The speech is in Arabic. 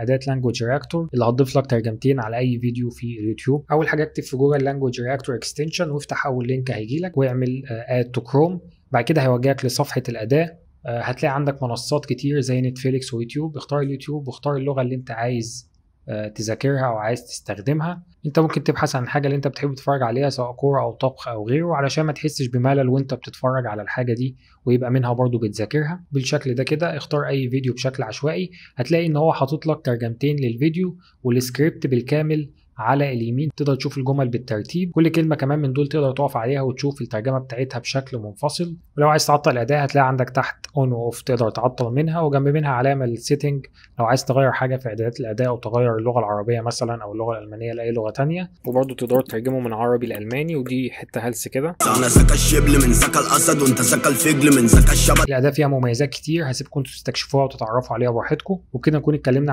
اداه لانجوج رياكتور اللي هتضيف لك ترجمتين على اي فيديو في اليوتيوب اول حاجه اكتب في جوجل لانجوج رياكتور اكستنشن وافتح اول لينك هيجي لك واعمل اد تو كروم بعد كده هيوجهك لصفحه الاداه آه، هتلاقي عندك منصات كتير زي نتفليكس ويوتيوب اختار اليوتيوب واختار اللغه اللي انت عايز آه، تذاكرها او عايز تستخدمها انت ممكن تبحث عن الحاجه اللي انت بتحب تتفرج عليها سواء كوره او طبخ او غيره علشان ما تحسش بملل وانت بتتفرج على الحاجه دي ويبقى منها برضو بتذاكرها بالشكل ده كده اختار اي فيديو بشكل عشوائي هتلاقي ان هو حاطط لك ترجمتين للفيديو والسكريبت بالكامل على اليمين تقدر تشوف الجمل بالترتيب كل كلمه كمان من دول تقدر تقف عليها وتشوف الترجمه بتاعتها بشكل منفصل ولو عايز تعطل اداه هتلاقي عندك تحت اون واوف تقدر تعطل منها وجنب منها علامه للسيتنج لو عايز تغير حاجه في اعدادات الاداء او تغير اللغه العربيه مثلا او اللغه الالمانيه لاي لغه تانية وبرضه تقدر تترجمه من عربي لالماني ودي حته هلس كده انا زكى الشبل من زكى الاسد وانت زكى الفجل من زكى الشبل الاداه فيها مميزات كتير هسيبكم تستكشفوها وتتعرفوا عليها براحتكم وبكده نكون اتكلمنا